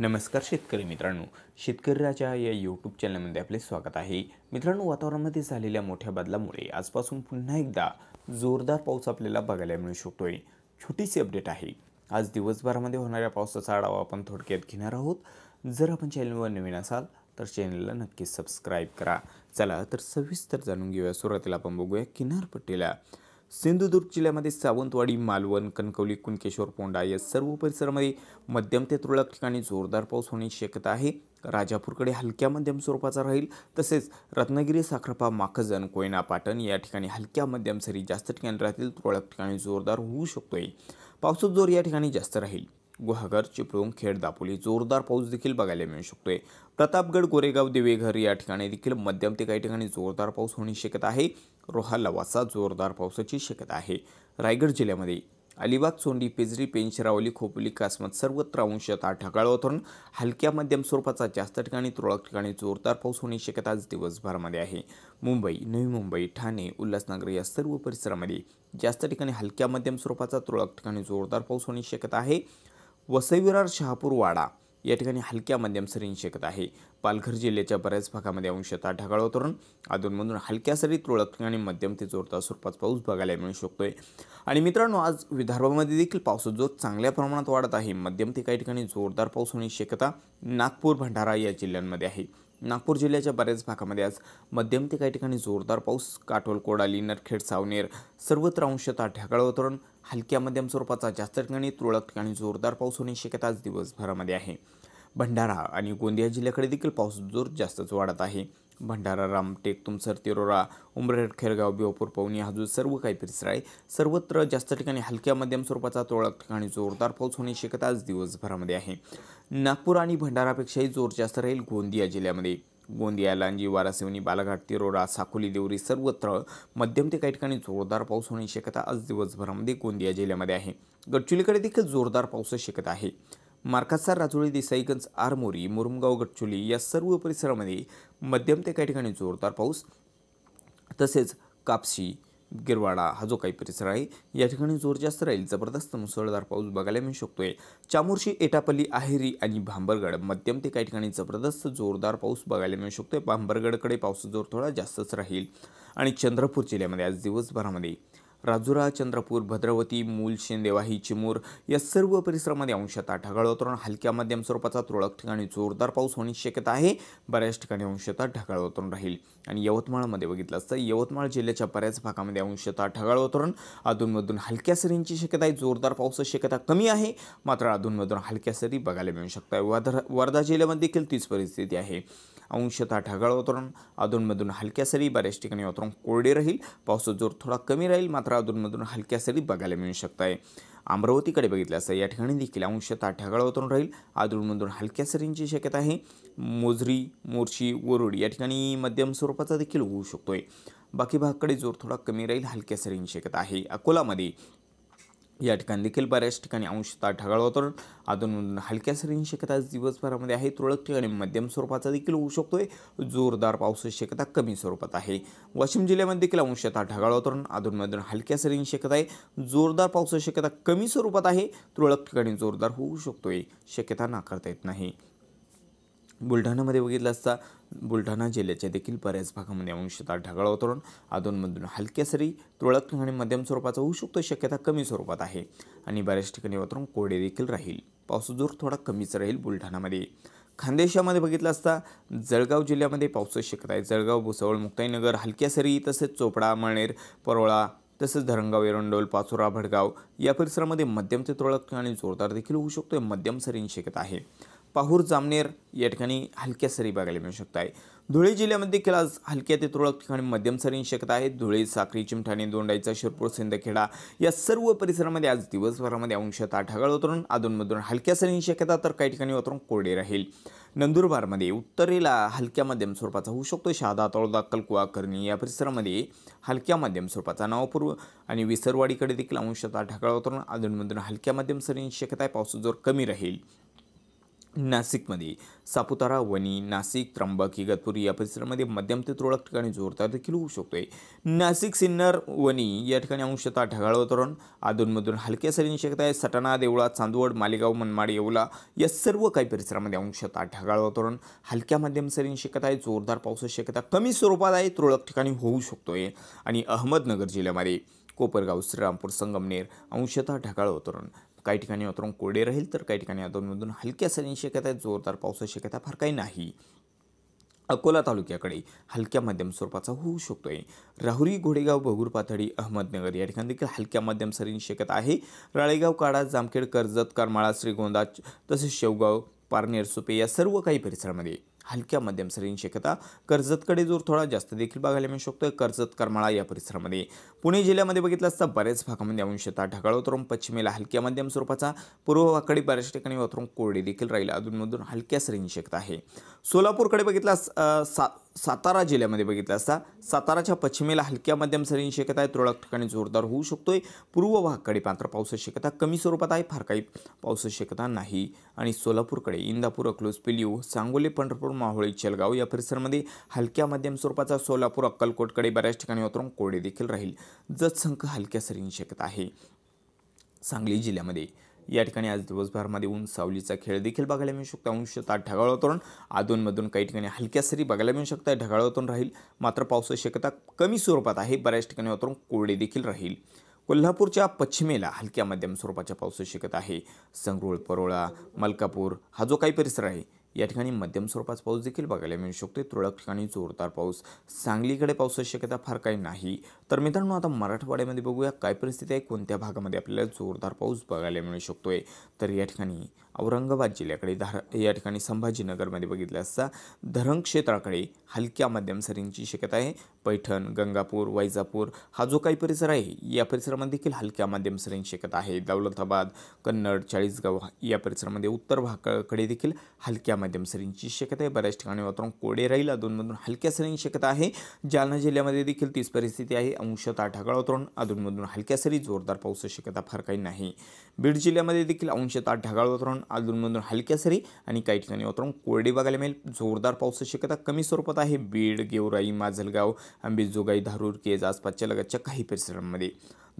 नमस्कार शेतकरी मित्रांनो शेतकऱ्याच्या या यूट्यूब चॅनलमध्ये आपले स्वागत आहे मित्रांनो वातावरणामध्ये झालेल्या मोठ्या बदलामुळे आजपासून पुन्हा एकदा जोरदार पाऊस आपल्याला बघायला मिळू शकतो आहे छोटीशी अपडेट आहे आज दिवसभरामध्ये होणाऱ्या पावसाचा आढावा आपण थोडक्यात घेणार आहोत जर आपण चॅनलवर नवीन असाल तर चॅनलला नक्की सबस्क्राईब करा चला तर सविस्तर जाणून घेऊया सुरुवातीला आपण बघूया किनारपट्टीला सिंधुदुर्ग जिल्ह्यामध्ये सावंतवाडी मालवण कणकवली कुणकेश्वर पोंडा या सर्व परिसरामध्ये मध्यम ते तुरळक ठिकाणी जोरदार पाऊस होण्याची शक्यता आहे राजापूरकडे हलक्या मध्यम स्वरूपाचा राहील तसेच रत्नागिरी साखरपा माखजन कोयना पाटण या ठिकाणी हलक्या मध्यम सरी जास्त ठिकाणी राहतील तुरळक ठिकाणी जोरदार होऊ शकतोय पावसाचा जोर या ठिकाणी जास्त राहील गुहागर चिपळूण खेड दापोली जोरदार पाऊस देखील बघायला मिळू शकतो आहे प्रतापगड गोरेगाव दिवेघर या ठिकाणी देखील मध्यम ते काही ठिकाणी जोरदार पाऊस होण्याची शक्यता आहे रोहा लवासा जोरदार पावसाची शक्यता आहे रायगड जिल्ह्यामध्ये अलिबाग सोंडी पेजरी पेंचरावली खोपली कासमत सर्वत्र अंशतः ढगाळ वातावरण हलक्या मध्यम स्वरूपाचा जास्त ठिकाणी तुरळक ठिकाणी जोरदार पाऊस होण्याची शक्यता आज दिवसभरामध्ये आहे मुंबई नवी मुंबई ठाणे उल्हासनगर या सर्व परिसरामध्ये जास्त ठिकाणी हलक्या मध्यम स्वरूपाचा तुरळक ठिकाणी जोरदार पाऊस होण्याची शक्यता आहे वसईविरार शहापूर वाडा या ठिकाणी हलक्या मध्यम सरींची शक्यता आहे पालघर जिल्ह्याच्या बऱ्याच भागामध्ये अंशतः ढगाळ वातावरण अधूनमधून हलक्या सरी तुरळक ठिकाणी मध्यम ते जोरदार स्वरूपात पाऊस बघायला मिळू शकतोय आणि मित्रांनो आज विदर्भामध्ये देखील पाऊस जो चांगल्या प्रमाणात वाढत आहे मध्यम ते काही ठिकाणी जोरदार पाऊस होण्याची शक्यता नागपूर भंडारा या जिल्ह्यांमध्ये आहे नागपूर जिल्ह्याच्या बऱ्याच भागामध्ये आज मध्यम ते काही ठिकाणी जोरदार पाऊस काटोल कोडाली नरखेड सावनेर सर्वत्र अंशतः ढगाळ वातावरण हलक्या मध्यम स्वरूपाचा जास्त ठिकाणी तुरळक ठिकाणी जोरदार पाऊस होण्याची शक्यता आज दिवसभरामध्ये आहे भंडारा आणि गोंदिया जिल्ह्याकडे देखील पाऊस जोर जास्तच वाढत आहे भंडारा रामटेक तुमसर तिरोरा उमरेड खेरगाव बिओपूर पवनी हाजू सर्व काही परिसर आहे सर्वत्र जास्त ठिकाणी हलक्या मध्यम स्वरूपाचा तुरळक ठिकाणी जोरदार पाऊस होण्याची शक्यता आज दिवसभरामध्ये आहे नागपूर आणि भंडारापेक्षाही जोर जास्त राहील गोंदिया जिल्ह्यामध्ये गोंदिया लांजी वारासिवनी बालाघाट तिरोरा साकोली देवरी सर्वत्र मध्यम ते काही ठिकाणी जोरदार पाऊस होण्याची शक्यता आज दिवसभरामध्ये गोंदिया जिल्ह्यामध्ये आहे गडचिलीकडे देखील जोरदार पाऊस शक्यता आहे मार्कासार राजुळी देसाईगंज आरमोरी मुरमगाव गटचुली या सर्व परिसरामध्ये मध्यम ते काही ठिकाणी जोरदार पाऊस तसेच कापशी गिरवाडा हा जो काही परिसर आहे या ठिकाणी जोर जास्त राहील जबरदस्त मुसळधार पाऊस बघायला मिळू शकतोय चामोर्शी एटापल्ली आहेरी आणि भांबरगड मध्यम ते काही ठिकाणी जबरदस्त जोरदार पाऊस बघायला मिळू शकतोय भांबरगडकडे पाऊस जोर थोडा जास्तच राहील आणि चंद्रपूर जिल्ह्यामध्ये आज दिवसभरामध्ये राजुरा चंद्रपूर भद्रवती मूल शेंदेवाही चिमूर या सर्व परिसरामध्ये अंशतः ढगाळ वातावरण हलक्या मध्यम स्वरूपाचा तुरळक ठिकाणी जोरदार पाऊस होण्याची शक्यता आहे बऱ्याच ठिकाणी अंशतः ढगाळ वातावरण राहील आणि यवतमाळमध्ये बघितलं असतं यवतमाळ जिल्ह्याच्या बऱ्याच भागामध्ये अंशतः ढगाळ वातावरण अधूनमधून हलक्या सरींची शक्यता आहे जोरदार पाऊस शक्यता कमी आहे मात्र अधूनमधून हलक्या सरी बघायला मिळू शकतात वर्धा वर्धा जिल्ह्यामध्ये देखील तीच परिस्थिती आहे अंशतः ढगाळ वातावरण अधूनमधून हलक्या सरी बऱ्याच ठिकाणी वातावरण कोरडे राहील पावसाचा जोर थोडा कमी राहील मात्र अधूनमधून हलक्या सरी बघायला मिळू शकत आहे अमरावतीकडे बघितलं असं या ठिकाणी देखील अंशतः ढगाळ वातावरण राहील अधूनमधून हलक्या सरींची शक्यता आहे मोजरी मोर्शी वरुड या ठिकाणी मध्यम स्वरूपाचा देखील होऊ शकतो आहे बाकी भागकडे जोर थोडा कमी राहील हलक्या सरींची शक्यता आहे अकोलामध्ये या ठिकाणी देखील बऱ्याच ठिकाणी अंशतः ढगाळ वातावरण अधूनमधून हलक्या सरींची शक्यता दिवसभरामध्ये आहे तुरळक ठिकाणी मध्यम स्वरूपाचा देखील होऊ शकतो जोरदार पावसाची शक्यता कमी स्वरूपात आहे वाशिम जिल्ह्यामध्ये देखील अंशता ढगाळ वातावरण अधूनमधून हलक्या सरींची शक्यता आहे जोरदार पावसाची शक्यता कमी स्वरूपात आहे तुरळक ठिकाणी जोरदार होऊ शकतो शक्यता नाकारता येत नाही बुलढाणामध्ये बघितलं असता बुलढाणा जिल्ह्याच्या देखील बऱ्याच भागामध्ये अंशतः ढगाळ वातावरण अधूनमधून हलक्या सरी तुरळक ठिकाणी मध्यम स्वरूपाचा होऊ शकतो शक्यता कमी स्वरूपात आहे आणि बऱ्याच ठिकाणी वातावरण कोडे देखील राहील पाऊस जोर थोडा कमीच राहील बुलढाणामध्ये खानदेशामध्ये बघितलं असता जळगाव जिल्ह्यामध्ये पावसाची शक्यता आहे जळगाव भुसावळ मुक्ताईनगर हलक्या सरी तसेच चोपडा मळनेर परोळा तसेच धरणगाव एरंडोल पाचोरा भडगाव या परिसरामध्ये मध्यम ते तुळक आणि जोरदार देखील होऊ शकतो मध्यम सरींची शक्यता आहे पाहूर जामनेर या ठिकाणी हलक्या सरी बघायला मिळू शकत आहे धुळे जिल्ह्यामध्ये देखील आज हलक्या ते तुरळक ठिकाणी मध्यम सरी शक्यता आहे धुळे साखरी चिमठाणे दोंडाईचा शिरपूर सिंदखेडा या सर्व परिसरामध्ये आज दिवसभरामध्ये अंशतः ढगाळ उतरून अधूनमधून हलक्या सरी शक्यता तर काही ठिकाणी उतरून कोरडे राहील नंदुरबारमध्ये उत्तरेला हलक्या मध्यम स्वरूपाचा होऊ शकतो शहादा तळोदा कलकुवा करणी या परिसरामध्ये हलक्या मध्यम स्वरूपाचा नावपूर्व आणि विसरवाडीकडे देखील अंशतः ढगाळ उतरून अधूनमधून हलक्या मध्यम सरी शक्यता आहे पावसाचा जोर कमी राहील नाशिकमध्ये सापुतारा वणी नाशिक त्र्यंबक इगतपुरी या परिसरामध्ये मध्यम ते तुरळक ठिकाणी जोरदार देखील होऊ शकतोय नाशिक सिन्नर वणी या ठिकाणी अंशतः ढगाळ वातावरण अधूनमधून हलक्या सरींची शक्यता आहे सटाणा देवळा चांदवड मालेगाव मनमाड येवला या सर्व काही परिसरामध्ये अंशतः ढगाळ वातावरण हलक्या मध्यम सरींची शक्यता आहे जोरदार पावसाची शक्यता कमी स्वरूपात आहे तुरळक ठिकाणी होऊ शकतोय आणि अहमदनगर जिल्ह्यामध्ये कोपरगाव श्रीरामपूर संगमनेर अंशतः ढगाळ वातावरण काही ठिकाणी मात्र कोरडे राहील तर काही ठिकाणी अधूनमधून हलक्या सरींची शक्यता आहे जोरदार पावसाची शक्यता फार काही नाही अकोला तालुक्याकडे हलक्या मध्यम स्वरूपाचा होऊ शकतो आहे राहुरी घोडेगाव भगूर पाथडी अहमदनगर या ठिकाणी देखील हलक्या मध्यम सरींची शक्यता आहे राळेगाव काडा जामखेड कर्जत करमाळा श्रीगोंदा तसेच शेवगाव पारनेर सुपे या सर्व काही परिसरामध्ये हलक्या मध्यम सरीन शक्यता कर्जतकडे जोर थोडा जास्त देखील बघायला मिळू शकतो कर्जत करमाळा या परिसरामध्ये पुणे जिल्ह्यामध्ये बघितलं असता बऱ्याच भागामध्ये अंशता ढगाळ उतरून पश्चिमेला हलक्या मध्यम स्वरूपाचा पूर्व भागाकडे बऱ्याच ठिकाणी उतरून कोरडी देखील राहील अधूनमधून हलक्या सरीन शक्यता आहे सोलापूरकडे बघितला सा सातारा जिल्ह्यामध्ये बघितलं असता साताराच्या पश्चिमेला हलक्या मध्यम सरींची शक्यता आहे तुरळक ठिकाणी जोरदार होऊ शकतो आहे पूर्व भागकडे मात्र पावसाची शक्यता कमी स्वरूपात आहे फार काही पावसाची शक्यता नाही आणि सोलापूरकडे इंदापूर अकलूज पिलीव सांगोली पंढरपूर माहोळी चलगाव या परिसरामध्ये हलक्या मध्यम स्वरूपाचा सोलापूर अक्कलकोटकडे बऱ्याच ठिकाणी वातावरण कोरडे देखील राहील जतसंख हलक्या सरींची शक्यता आहे सांगली जिल्ह्यामध्ये या ठिकाणी आज दिवसभरामध्ये ऊन सावलीचा खेळ देखील बघायला मिळू शकतो अंशतः ढगाळ वातावरण अधूनमधून काही ठिकाणी हलक्या सरी बघायला मिळू शकतात ढगाळ वातावरण राहील मात्र पावसाची शक्यता कमी स्वरूपात आहे बऱ्याच ठिकाणी वातावरण कोरडे देखील राहील कोल्हापूरच्या पश्चिमेला हलक्या मध्यम स्वरूपाच्या पावसाची शक्यता आहे संगरूळ परोळा मलकापूर हा जो काही परिसर आहे या ठिकाणी मध्यम स्वरूपाचा पाऊस देखील बघायला मिळू शकतो तुरळक ठिकाणी जोरदार पाऊस सांगलीकडे पावसाची शक्यता फार काही नाही तर मित्रांनो आता मराठवाड्यामध्ये बघूया काय परिस्थिती आहे कोणत्या भागामध्ये आपल्याला जोरदार पाऊस बघायला मिळू शकतो आहे तर या ठिकाणी औरंगाबाद जिल्ह्याकडे धार या ठिकाणी संभाजीनगरमध्ये बघितलं असता धरण क्षेत्राकडे हलक्या मध्यम सरींची शक्यता आहे पैठण गंगापूर वैजापूर हा जो काही परिसर आहे या परिसरामध्ये देखील हलक्या मध्यम सरींची शक्यता आहे दौलताबाद कन्नड चाळीसगाव या परिसरामध्ये उत्तर भागाकडे देखील हलक्या मध्यम सरींची शक्यता आहे बऱ्याच ठिकाणी वातावरण कोडे राहील दोनमधून हलक्या सरींची शक्यता आहे जालना जिल्ह्यामध्ये देखील तीच परिस्थिती आहे अंशतः ढगाळ वातावरण अधूनमधून हलक्या सरी जोरदार पाऊस शक्यता फार काही नाही बीड जिल्ह्यामध्ये देखील अंशतः ढगाळ वातावरण अधूनमधून हलक्या सरी आणि काही ठिकाणी वातावरण कोरडे बघायला मिळेल जोरदार पावसाची शक्यता कमी स्वरूपात आहे बीड गेवराई माजलगाव आंबेजोगाई धारूर केज आसपासच्या लगतच्या काही परिसरांमध्ये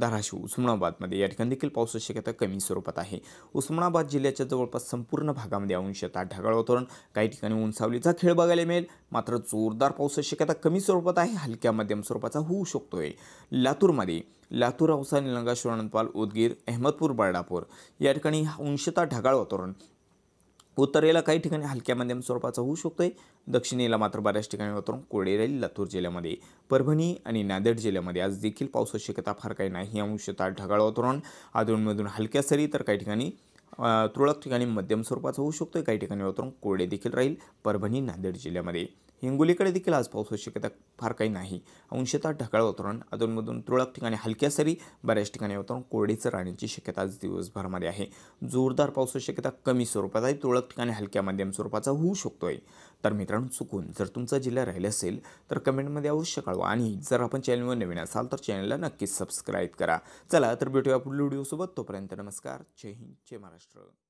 धाराशिव उस्मानाबादमध्ये या ठिकाणी देखील पावसाची शक्यता कमी स्वरूपात आहे उस्मानाबाद जिल्ह्याच्या जवळपास संपूर्ण भागामध्ये अंशतः ढगाळ वातावरण काही ठिकाणी उंचावलीचा खेळ बघायला मिळेल मात्र जोरदार पावसाची शक्यता कमी स्वरूपात आहे हलक्या मध्यम स्वरूपाचा होऊ शकतोय लातूरमध्ये लातूर औसा निलंगा शिवानंदपाल उदगीर अहमदपूर बर्डापूर या ठिकाणी अंशतः ढगाळ वातावरण उत्तरेला काही ठिकाणी हलक्या मध्यम स्वरूपाचा होऊ शकतो आहे दक्षिणेला मात्र बऱ्याच ठिकाणी वातावरण कोरडे राहील लातूर जिल्ह्यामध्ये परभणी आणि नांदेड जिल्ह्यामध्ये आज देखील पावसाची शक्यता फार काही नाही अंशतः ढगाळ वातावरण अधूनमधून हलक्या सरी तर काही ठिकाणी तुरळक ठिकाणी मध्यम स्वरूपाचा होऊ शकतो आहे काही ठिकाणी वातावरण कोरडे देखील राहील परभणी नांदेड जिल्ह्यामध्ये हिंगोलीकडे देखील आज पावसाची शक्यता फार काही नाही अंशतः ढकाळ वातावरण अधूनमधून तुरळक ठिकाणी हलक्या सरी बऱ्याच ठिकाणी वातावरण कोरडीचं राहण्याची शक्यता आज दिवसभरामध्ये आहे जोरदार पावसाची शक्यता कमी स्वरूपात आहे तुरळक ठिकाणी हलक्या मध्यम स्वरूपाचा होऊ शकतो आहे तर मित्रांनो चुकून जर तुमचा जिल्हा राहिला असेल तर कमेंटमध्ये अवश्य कळवा आणि जर आपण चॅनलवर नवीन असाल तर चॅनलला नक्कीच सबस्क्राईब करा चला तर भेटूया पुढील व्हिडिओसोबत तोपर्यंत नमस्कार जय हिंद जय महाराष्ट्र